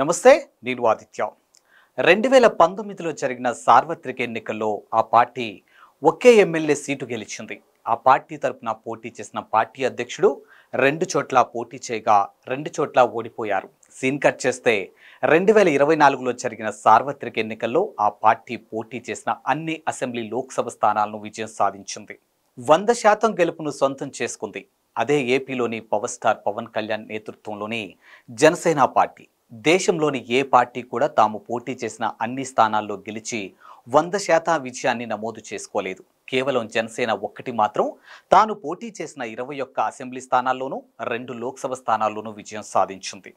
నమస్తే నేను ఆదిత్య రెండు వేల పంతొమ్మిదిలో జరిగిన సార్వత్రిక ఎన్నికల్లో ఆ పార్టీ ఒకే ఎమ్మెల్యే సీటు గెలిచింది ఆ పార్టీ తరఫున పోటీ చేసిన పార్టీ అధ్యక్షుడు రెండు చోట్ల పోటీ చేయగా రెండు చోట్ల ఓడిపోయారు సీన్ కట్ చేస్తే రెండు వేల ఇరవై నాలుగులో జరిగిన సార్వత్రిక ఎన్నికల్లో ఆ పార్టీ పోటీ చేసిన అన్ని అసెంబ్లీ లోక్సభ స్థానాలను విజయం సాధించింది వంద శాతం గెలుపును సొంతం చేసుకుంది అదే ఏపీలోని పవర్ స్టార్ పవన్ కళ్యాణ్ నేతృత్వంలోని జనసేన పార్టీ దేశంలోని ఏ పార్టీ కూడా తాము పోటీ చేసిన అన్ని స్థానాల్లో గెలిచి వంద శాతం విజయాన్ని నమోదు చేసుకోలేదు కేవలం జనసేన ఒక్కటి మాత్రం తాను పోటీ చేసిన ఇరవై ఒక్క అసెంబ్లీ స్థానాల్లోనూ రెండు లోక్సభ స్థానాల్లోనూ విజయం సాధించింది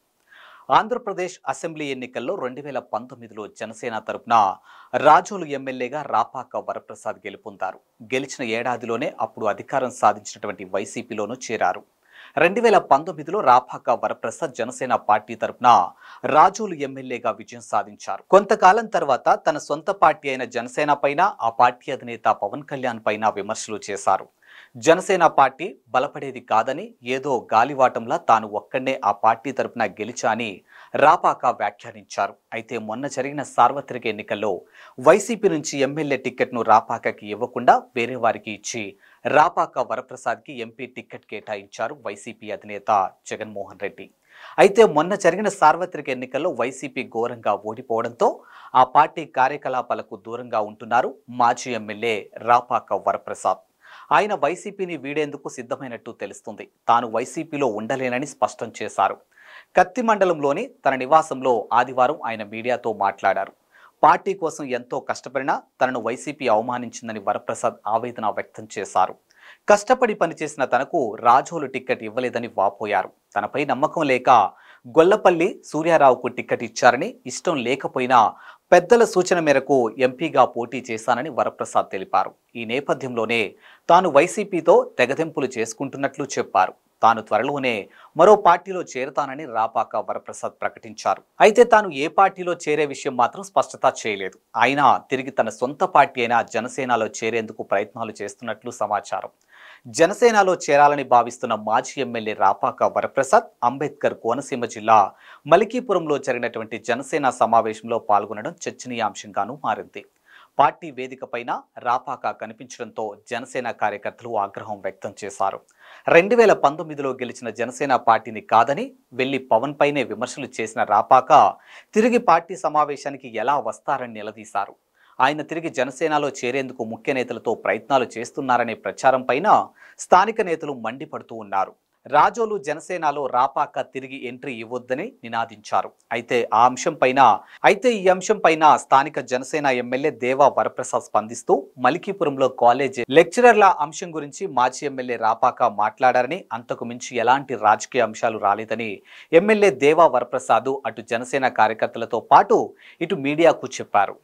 ఆంధ్రప్రదేశ్ అసెంబ్లీ ఎన్నికల్లో రెండు వేల పంతొమ్మిదిలో జనసేన తరపున రాజోలు ఎమ్మెల్యేగా రాపాక వరప్రసాద్ గెలుపొందారు గెలిచిన ఏడాదిలోనే అప్పుడు అధికారం సాధించినటువంటి వైసీపీలోనూ చేరారు రెండు వేల పంతొమ్మిదిలో రాపాక వరప్రసాద్ జనసేన పార్టీ తరఫున రాజోలు ఎమ్మెల్యేగా విజయం సాధించారు కొంతకాలం తర్వాత తన సొంత పార్టీ అయిన జనసేన పైన ఆ పార్టీ అధినేత పవన్ కళ్యాణ్ పైన విమర్శలు చేశారు జనసేన పార్టీ బలపడేది కాదని ఏదో గాలివాటంలా తాను ఒక్కడే ఆ పార్టీ తరపున గెలిచాని రాపాక వ్యాఖ్యానించారు అయితే మొన్న జరిగిన సార్వత్రిక ఎన్నికల్లో వైసీపీ నుంచి ఎమ్మెల్యే టిక్కెట్ను రాపాకకి ఇవ్వకుండా వేరే వారికి ఇచ్చి రాపాక వరప్రసాద్కి ఎంపీ టిక్కెట్ కేటాయించారు వైసీపీ అధినేత జగన్మోహన్ రెడ్డి అయితే మొన్న జరిగిన సార్వత్రిక ఎన్నికల్లో వైసీపీ ఘోరంగా ఓడిపోవడంతో ఆ పార్టీ కార్యకలాపాలకు దూరంగా ఉంటున్నారు మాజీ ఎమ్మెల్యే రాపాక వరప్రసాద్ ఆయన వైసీపీని వీడేందుకు సిద్ధమైనట్టు తెలుస్తుంది తాను వైసీపీలో ఉండలేనని స్పష్టం చేశారు కత్తి మండలంలోని తన నివాసంలో ఆదివారం ఆయన మీడియాతో మాట్లాడారు పార్టీ కోసం ఎంతో కష్టపడినా తనను వైసీపీ అవమానించిందని వరప్రసాద్ ఆవేదన వ్యక్తం చేశారు కష్టపడి పనిచేసిన తనకు రాజోలు టిక్కెట్ ఇవ్వలేదని వాపోయారు తనపై నమ్మకం లేక గొల్లపల్లి సూర్యారావుకు టిక్కెట్ ఇచ్చారని ఇష్టం లేకపోయినా పెద్దల సూచన మేరకు ఎంపీగా పోటీ చేశానని వరప్రసాద్ తెలిపారు ఈ నేపథ్యంలోనే తాను వైసీపీతో తెగదెంపులు చేసుకుంటున్నట్లు చెప్పారు తాను త్వరలోనే మరో పార్టీలో చేరతానని రాపాక వరప్రసాద్ ప్రకటించారు అయితే తాను ఏ పార్టీలో చేరే విషయం మాత్రం స్పష్టత చేయలేదు అయినా తిరిగి తన సొంత పార్టీ అయినా జనసేనలో చేరేందుకు ప్రయత్నాలు చేస్తున్నట్లు సమాచారం జనసేనలో చేరాలని భావిస్తున్న మాజీ ఎమ్మెల్యే రాపాక వరప్రసాద్ అంబేద్కర్ కోనసీమ జిల్లా మలికీపురంలో జరిగినటువంటి జనసేన సమావేశంలో పాల్గొనడం చర్చనీయాంశంగానూ మారింది పార్టీ వేదికపైన రాపాక కనిపించడంతో జనసేన కార్యకర్తలు ఆగ్రహం వ్యక్తం చేశారు రెండు వేల పంతొమ్మిదిలో గెలిచిన జనసేన పార్టీని కాదని వెళ్లి పవన్ పైనే విమర్శలు చేసిన రాపాక తిరిగి పార్టీ సమావేశానికి ఎలా వస్తారని నిలదీశారు ఆయన తిరిగి జనసేనలో చేరేందుకు ముఖ్య నేతలతో ప్రయత్నాలు చేస్తున్నారనే ప్రచారం పైన స్థానిక నేతలు మండిపడుతూ ఉన్నారు రాజోలు జనసేనలో రాపాక తిరిగి ఎంట్రీ ఇవ్వొద్దని నినాదించారు అయితే ఆ అంశంపైన అయితే ఈ అంశంపైన స్థానిక జనసేన ఎమ్మెల్యే దేవా వరప్రసాద్ స్పందిస్తూ మలికీపురంలో కాలేజ్ లెక్చరర్ల అంశం గురించి మాజీ ఎమ్మెల్యే రాపాక మాట్లాడారని అంతకు మించి ఎలాంటి రాజకీయ అంశాలు రాలేదని ఎమ్మెల్యే దేవా వరప్రసాద్ అటు జనసేన కార్యకర్తలతో పాటు ఇటు మీడియాకు చెప్పారు